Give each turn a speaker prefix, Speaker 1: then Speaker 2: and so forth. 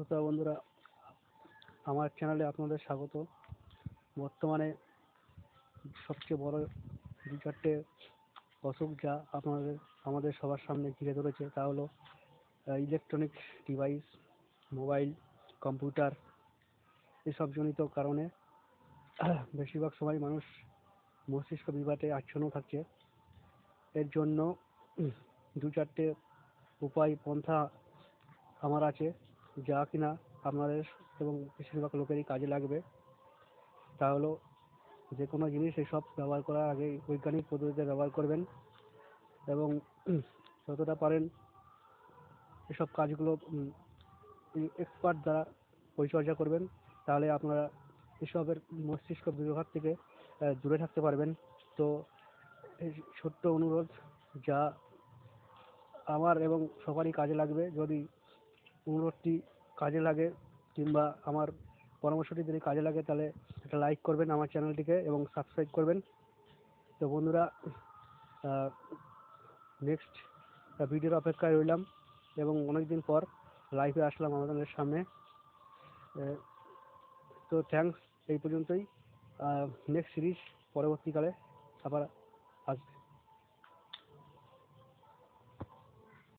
Speaker 1: শ্রোতা বন্ধুরা আমার চ্যানেলে আপনাদের স্বাগত বর্তমানে সবচেয়ে বড় দু চারটে অসুখ যা আপনাদের আমাদের সবার সামনে ঘিরে ধরেছে তা হলো ইলেকট্রনিক ডিভাইস মোবাইল কম্পিউটার এসব জনিত কারণে বেশিরভাগ সময় মানুষ মস্তিষ্ক বিপাটে আচ্ছন্ন থাকছে এর জন্য দু চারটে উপায় পন্থা আমার আছে যা কিনা আপনাদের এবং বেশিরভাগ লোকেরই কাজে লাগবে তা হলো যে কোনো জিনিস এসব ব্যবহার করার আগে বৈজ্ঞানিক পদ্ধতিতে ব্যবহার করবেন এবং যতটা পারেন এসব কাজগুলো এক্সপার্ট দ্বারা পরিচর্যা করবেন তাহলে আপনারা এসবের মস্তিষ্ক বিভাগ থেকে দূরে থাকতে পারবেন তো এই ছোট্ট অনুরোধ যা আমার এবং সবারই কাজে লাগবে যদি অনুরোধটি কাজে লাগে কিংবা আমার পরামর্শটি যদি কাজে লাগে তাহলে একটা লাইক করবেন আমার চ্যানেলটিকে এবং সাবস্ক্রাইব করবেন তো বন্ধুরা নেক্সট ভিডিওর অপেক্ষায় রইলাম এবং অনেক দিন পর লাইভে আসলাম আমাদের সামনে তো থ্যাংকস এই পর্যন্তই নেক্সট সিরিজ পরবর্তীকালে আবার আসবে